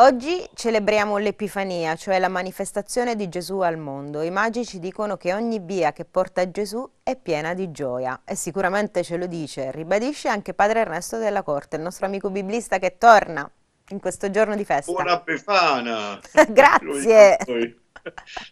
Oggi celebriamo l'Epifania, cioè la manifestazione di Gesù al mondo. I magi ci dicono che ogni via che porta Gesù è piena di gioia e sicuramente ce lo dice, ribadisce anche Padre Ernesto della Corte, il nostro amico biblista che torna in questo giorno di festa. Buona Epifana! Grazie!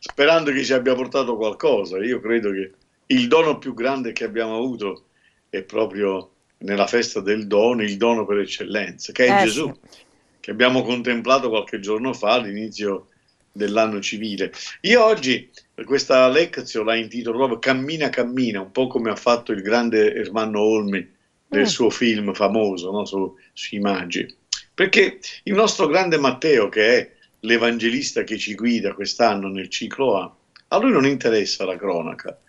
Sperando che ci abbia portato qualcosa, io credo che il dono più grande che abbiamo avuto è proprio nella festa del dono, il dono per eccellenza, che è eh, Gesù. Sì che abbiamo contemplato qualche giorno fa all'inizio dell'anno civile. Io oggi questa lezione la intitolo proprio Cammina, cammina, un po' come ha fatto il grande Ermanno Olmi nel mm. suo film famoso no? su, sui magi. Perché il nostro grande Matteo, che è l'evangelista che ci guida quest'anno nel ciclo A, a lui non interessa la cronaca,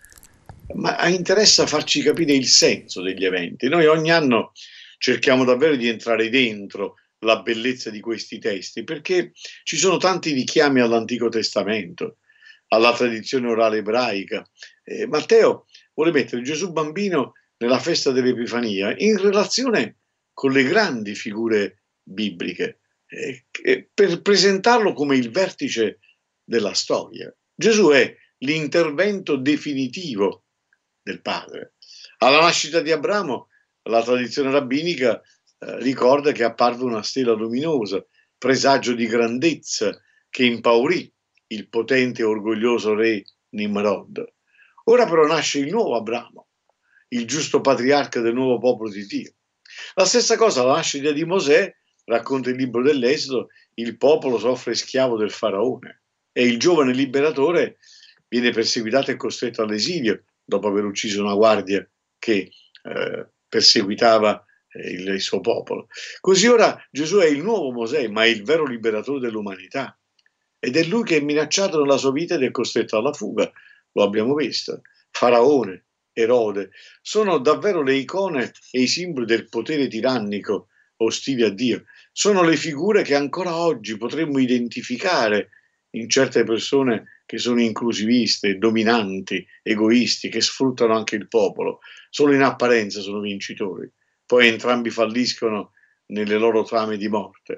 ma interessa farci capire il senso degli eventi. Noi ogni anno cerchiamo davvero di entrare dentro la bellezza di questi testi, perché ci sono tanti richiami all'Antico Testamento, alla tradizione orale ebraica. Eh, Matteo vuole mettere Gesù bambino nella festa dell'Epifania in relazione con le grandi figure bibliche, eh, eh per presentarlo come il vertice della storia. Gesù è l'intervento definitivo del Padre. Alla nascita di Abramo, la tradizione rabbinica eh, ricorda che apparve una stella luminosa, presagio di grandezza, che impaurì il potente e orgoglioso re Nimrod. Ora però nasce il nuovo Abramo, il giusto patriarca del nuovo popolo di Dio. La stessa cosa la nascita di Mosè, racconta il libro dell'Esodo, il popolo soffre schiavo del faraone e il giovane liberatore viene perseguitato e costretto all'esilio dopo aver ucciso una guardia che eh, perseguitava il, il suo popolo. Così ora Gesù è il nuovo Mosè, ma è il vero liberatore dell'umanità. Ed è lui che è minacciato nella sua vita ed è costretto alla fuga, lo abbiamo visto. Faraone, Erode, sono davvero le icone e i simboli del potere tirannico ostile a Dio. Sono le figure che ancora oggi potremmo identificare in certe persone che sono inclusiviste, dominanti, egoisti, che sfruttano anche il popolo. Solo in apparenza sono vincitori poi entrambi falliscono nelle loro trame di morte.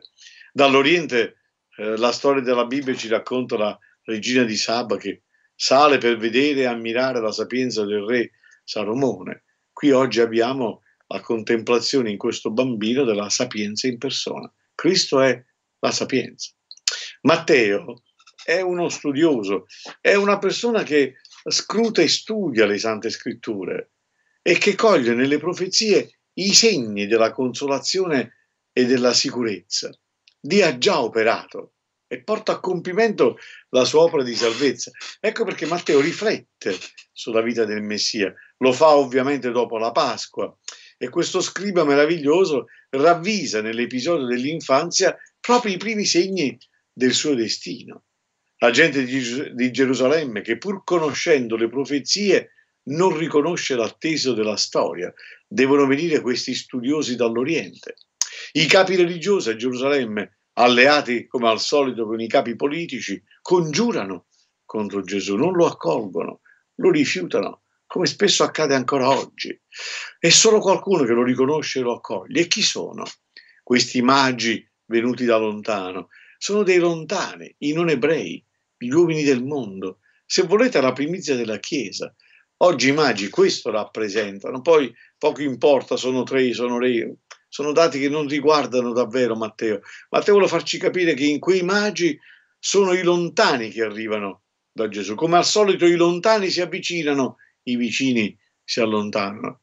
Dall'Oriente eh, la storia della Bibbia ci racconta la regina di Saba che sale per vedere e ammirare la sapienza del re Salomone. Qui oggi abbiamo la contemplazione in questo bambino della sapienza in persona. Cristo è la sapienza. Matteo è uno studioso, è una persona che scruta e studia le sante scritture e che coglie nelle profezie i segni della consolazione e della sicurezza. Dio ha già operato e porta a compimento la sua opera di salvezza. Ecco perché Matteo riflette sulla vita del Messia, lo fa ovviamente dopo la Pasqua e questo scriba meraviglioso ravvisa nell'episodio dell'infanzia proprio i primi segni del suo destino. La gente di Gerusalemme, che pur conoscendo le profezie, non riconosce l'atteso della storia, devono venire questi studiosi dall'Oriente. I capi religiosi a Gerusalemme, alleati come al solito con i capi politici, congiurano contro Gesù, non lo accolgono, lo rifiutano, come spesso accade ancora oggi. È solo qualcuno che lo riconosce e lo accoglie. E chi sono questi magi venuti da lontano? Sono dei lontani, i non ebrei, gli uomini del mondo. Se volete la primizia della Chiesa, Oggi i magi questo rappresentano, poi poco importa, sono tre, sono re, sono dati che non riguardano davvero Matteo. Matteo vuole farci capire che in quei magi sono i lontani che arrivano da Gesù. Come al solito i lontani si avvicinano, i vicini si allontanano.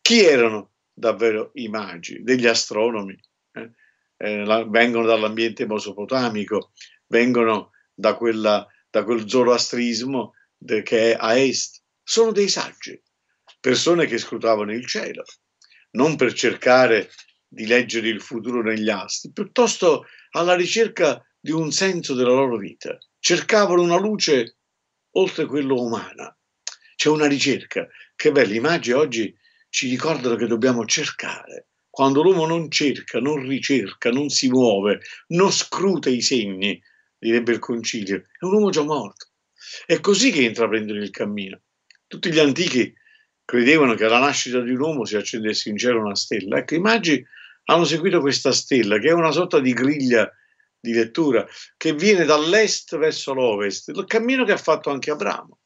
Chi erano davvero i magi? Degli astronomi. Eh? Eh, la, vengono dall'ambiente mesopotamico, vengono da, quella, da quel zoroastrismo de, che è a est, sono dei saggi, persone che scrutavano il cielo, non per cercare di leggere il futuro negli astri, piuttosto alla ricerca di un senso della loro vita. Cercavano una luce oltre quella umana. C'è una ricerca. Che belle immagini oggi ci ricordano che dobbiamo cercare. Quando l'uomo non cerca, non ricerca, non si muove, non scruta i segni, direbbe il concilio, è un uomo già morto. È così che intraprendono il cammino. Tutti gli antichi credevano che alla nascita di un uomo si accendesse in cielo una stella. Ecco, i magi hanno seguito questa stella, che è una sorta di griglia di lettura, che viene dall'est verso l'ovest, il cammino che ha fatto anche Abramo.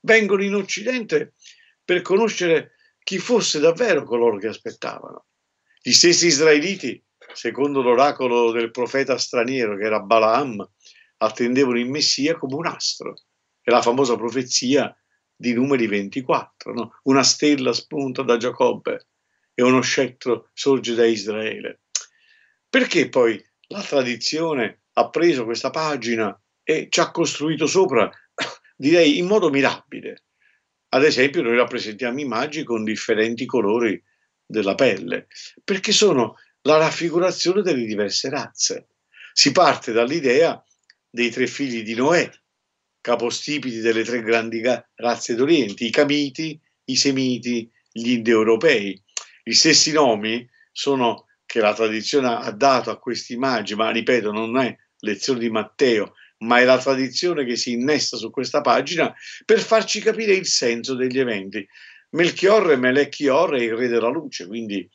Vengono in Occidente per conoscere chi fosse davvero coloro che aspettavano. Gli stessi israeliti, secondo l'oracolo del profeta straniero che era Balaam, attendevano il Messia come un astro. È la famosa profezia di numeri 24, no? una stella spunta da Giacobbe e uno scettro sorge da Israele. Perché poi la tradizione ha preso questa pagina e ci ha costruito sopra, direi in modo mirabile. Ad esempio, noi rappresentiamo immagini con differenti colori della pelle, perché sono la raffigurazione delle diverse razze. Si parte dall'idea dei tre figli di Noè, capostipiti delle tre grandi razze d'Oriente, i Camiti, i Semiti, gli Indoeuropei. Gli stessi nomi sono che la tradizione ha dato a questi magi, ma ripeto, non è lezione di Matteo, ma è la tradizione che si innesta su questa pagina per farci capire il senso degli eventi. Melchiorre Melechiorre è il re della luce, quindi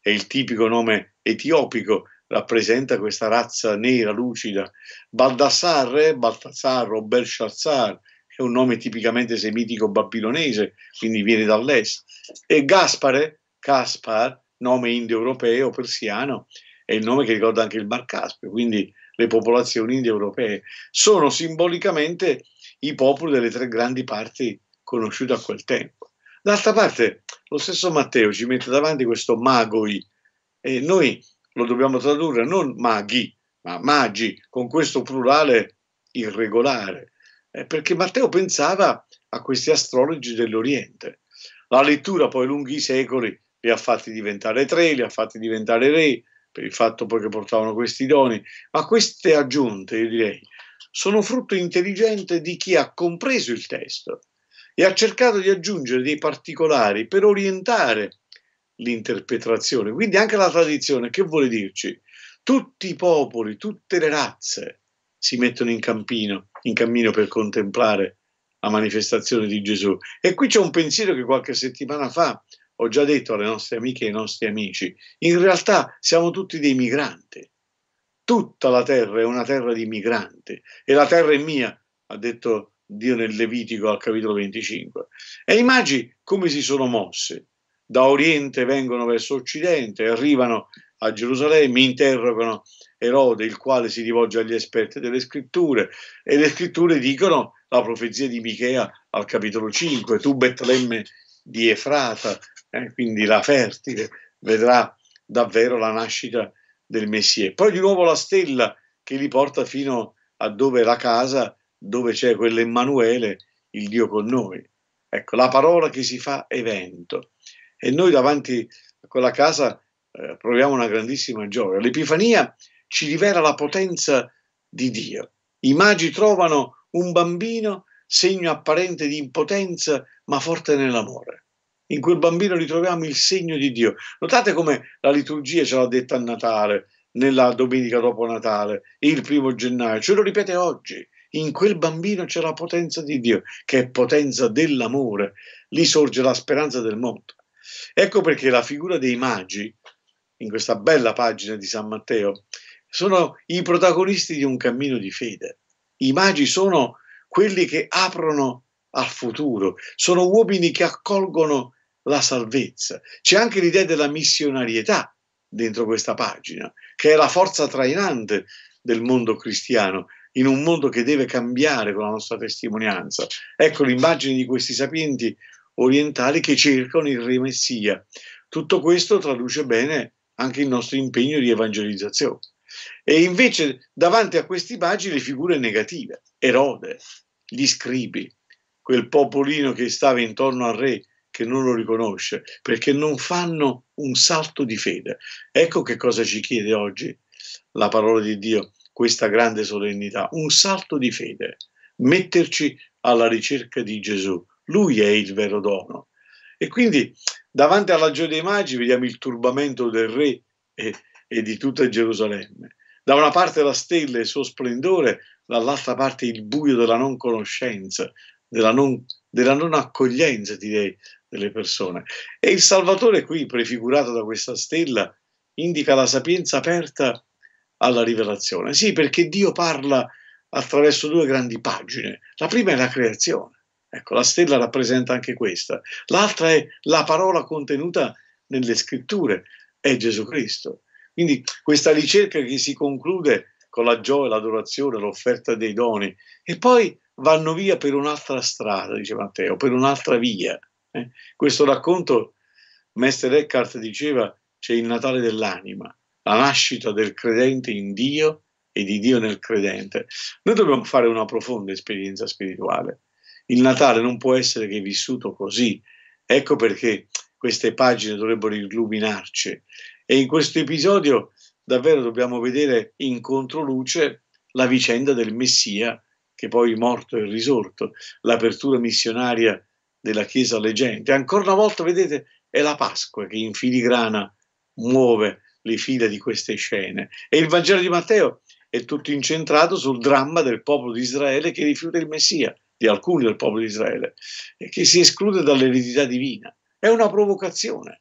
è il tipico nome etiopico rappresenta questa razza nera, lucida. Baldassarre, Baltazzar o Belshazzar, è un nome tipicamente semitico babilonese, quindi viene dall'est, e Gaspare, Caspar, nome indoeuropeo, persiano, è il nome che ricorda anche il Mar Caspio, quindi le popolazioni indoeuropee sono simbolicamente i popoli delle tre grandi parti conosciute a quel tempo. D'altra parte, lo stesso Matteo ci mette davanti questo magoi e noi lo dobbiamo tradurre non maghi, ma magi, con questo plurale irregolare, eh, perché Matteo pensava a questi astrologi dell'Oriente. La lettura poi lunghi secoli li ha fatti diventare tre, li ha fatti diventare re, per il fatto poi che portavano questi doni, ma queste aggiunte, io direi, sono frutto intelligente di chi ha compreso il testo e ha cercato di aggiungere dei particolari per orientare l'interpretazione. Quindi anche la tradizione, che vuole dirci? Tutti i popoli, tutte le razze si mettono in cammino, in cammino per contemplare la manifestazione di Gesù. E qui c'è un pensiero che qualche settimana fa ho già detto alle nostre amiche e ai nostri amici. In realtà siamo tutti dei migranti. Tutta la terra è una terra di migranti e la terra è mia, ha detto Dio nel Levitico al capitolo 25. E i magi come si sono mosse? da oriente vengono verso occidente, arrivano a Gerusalemme, interrogano Erode, il quale si rivolge agli esperti delle scritture, e le scritture dicono la profezia di Michea al capitolo 5, tu Betlemme di Efrata, eh, quindi la fertile, vedrà davvero la nascita del Messie. Poi di nuovo la stella che li porta fino a dove la casa, dove c'è quell'Emmanuele, il Dio con noi. Ecco, la parola che si fa evento e noi davanti a quella casa eh, proviamo una grandissima gioia. L'Epifania ci rivela la potenza di Dio. I magi trovano un bambino, segno apparente di impotenza, ma forte nell'amore. In quel bambino ritroviamo il segno di Dio. Notate come la liturgia ce l'ha detta a Natale, nella domenica dopo Natale, il primo gennaio, ce lo ripete oggi. In quel bambino c'è la potenza di Dio, che è potenza dell'amore. Lì sorge la speranza del mondo. Ecco perché la figura dei magi, in questa bella pagina di San Matteo, sono i protagonisti di un cammino di fede. I magi sono quelli che aprono al futuro, sono uomini che accolgono la salvezza. C'è anche l'idea della missionarietà dentro questa pagina, che è la forza trainante del mondo cristiano, in un mondo che deve cambiare con la nostra testimonianza. Ecco l'immagine di questi sapienti orientali che cercano il re Messia. Tutto questo traduce bene anche il nostro impegno di evangelizzazione. E invece davanti a questi immagini le figure negative, Erode, gli scribi, quel popolino che stava intorno al re che non lo riconosce, perché non fanno un salto di fede. Ecco che cosa ci chiede oggi la parola di Dio, questa grande solennità, un salto di fede, metterci alla ricerca di Gesù, lui è il vero dono. E quindi davanti alla gioia dei magi vediamo il turbamento del re e, e di tutta Gerusalemme. Da una parte la stella e il suo splendore, dall'altra parte il buio della non conoscenza, della non, della non accoglienza, direi, delle persone. E il Salvatore qui, prefigurato da questa stella, indica la sapienza aperta alla rivelazione. Sì, perché Dio parla attraverso due grandi pagine. La prima è la creazione. Ecco, la stella rappresenta anche questa. L'altra è la parola contenuta nelle scritture, è Gesù Cristo. Quindi questa ricerca che si conclude con la gioia, l'adorazione, l'offerta dei doni e poi vanno via per un'altra strada, dice Matteo, per un'altra via. Eh? Questo racconto, Mester Eckhart diceva, c'è il Natale dell'anima, la nascita del credente in Dio e di Dio nel credente. Noi dobbiamo fare una profonda esperienza spirituale il Natale non può essere che vissuto così. Ecco perché queste pagine dovrebbero illuminarci. E in questo episodio davvero dobbiamo vedere in controluce la vicenda del Messia, che poi è morto e risorto, l'apertura missionaria della Chiesa alle genti. Ancora una volta, vedete, è la Pasqua che in filigrana muove le fila di queste scene. E il Vangelo di Matteo è tutto incentrato sul dramma del popolo di Israele che rifiuta il Messia di alcuni del popolo di Israele, che si esclude dall'eredità divina. È una provocazione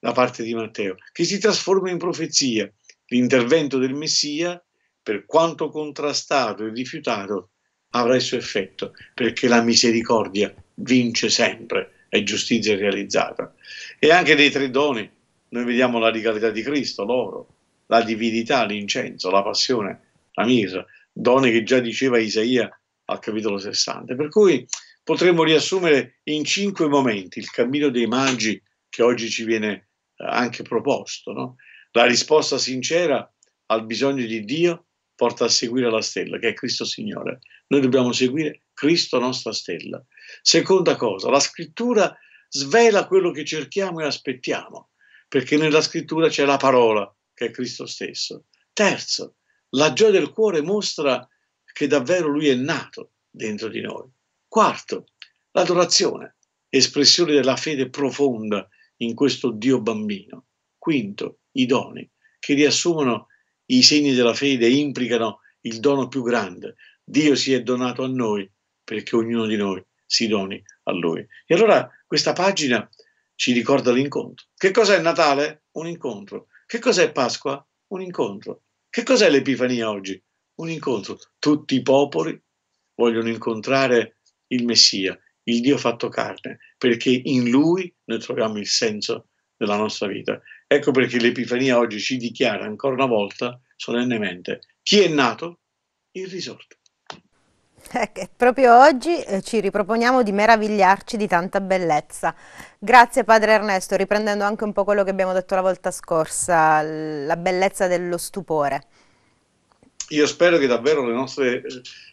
da parte di Matteo, che si trasforma in profezia, l'intervento del Messia, per quanto contrastato e rifiutato, avrà il suo effetto, perché la misericordia vince sempre, è giustizia realizzata. E anche dei tre doni, noi vediamo la radicalità di Cristo, l'oro, la divinità, l'incenso, la passione, la misa, doni che già diceva Isaia al capitolo 60. Per cui potremmo riassumere in cinque momenti il cammino dei magi che oggi ci viene eh, anche proposto. No? La risposta sincera al bisogno di Dio porta a seguire la stella, che è Cristo Signore. Noi dobbiamo seguire Cristo nostra stella. Seconda cosa, la scrittura svela quello che cerchiamo e aspettiamo, perché nella scrittura c'è la parola, che è Cristo stesso. Terzo, la gioia del cuore mostra che davvero lui è nato dentro di noi. Quarto, l'adorazione, espressione della fede profonda in questo Dio bambino. Quinto, i doni, che riassumono i segni della fede e implicano il dono più grande. Dio si è donato a noi perché ognuno di noi si doni a Lui. E allora questa pagina ci ricorda l'incontro. Che cos'è Natale? Un incontro. Che cos'è Pasqua? Un incontro. Che cos'è l'Epifania oggi? un incontro. Tutti i popoli vogliono incontrare il Messia, il Dio fatto carne, perché in Lui noi troviamo il senso della nostra vita. Ecco perché l'Epifania oggi ci dichiara ancora una volta solennemente chi è nato? Il risorto. Eh, proprio oggi eh, ci riproponiamo di meravigliarci di tanta bellezza. Grazie Padre Ernesto, riprendendo anche un po' quello che abbiamo detto la volta scorsa, la bellezza dello stupore. Io spero che davvero le nostre,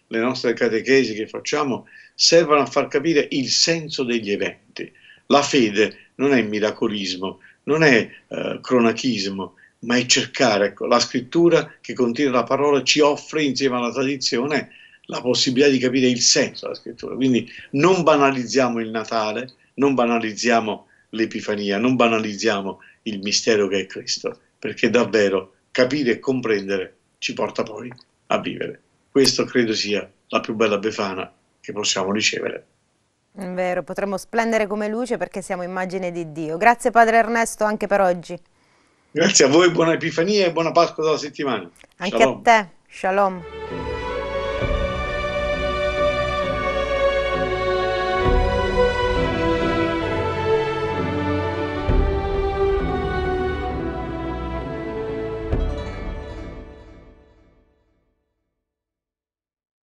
le nostre catechesi che facciamo servano a far capire il senso degli eventi. La fede non è miracolismo, non è eh, cronachismo, ma è cercare. Ecco, la scrittura che contiene la parola ci offre insieme alla tradizione la possibilità di capire il senso della scrittura. Quindi non banalizziamo il Natale, non banalizziamo l'Epifania, non banalizziamo il mistero che è Cristo, perché davvero capire e comprendere ci porta poi a vivere. Questo credo sia la più bella befana che possiamo ricevere. È vero, potremmo splendere come luce perché siamo immagine di Dio. Grazie Padre Ernesto anche per oggi. Grazie a voi, buona Epifania e buona Pasqua della settimana. Anche Shalom. a te. Shalom.